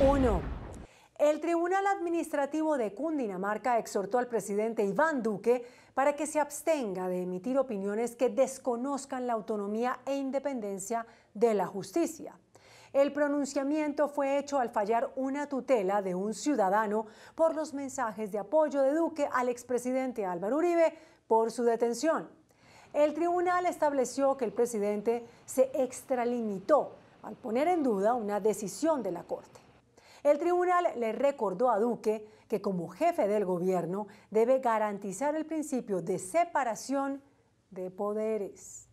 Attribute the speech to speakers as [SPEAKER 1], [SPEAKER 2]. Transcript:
[SPEAKER 1] 1. El Tribunal Administrativo de Cundinamarca exhortó al presidente Iván Duque para que se abstenga de emitir opiniones que desconozcan la autonomía e independencia de la justicia. El pronunciamiento fue hecho al fallar una tutela de un ciudadano por los mensajes de apoyo de Duque al expresidente Álvaro Uribe por su detención. El tribunal estableció que el presidente se extralimitó al poner en duda una decisión de la Corte. El tribunal le recordó a Duque que como jefe del gobierno debe garantizar el principio de separación de poderes.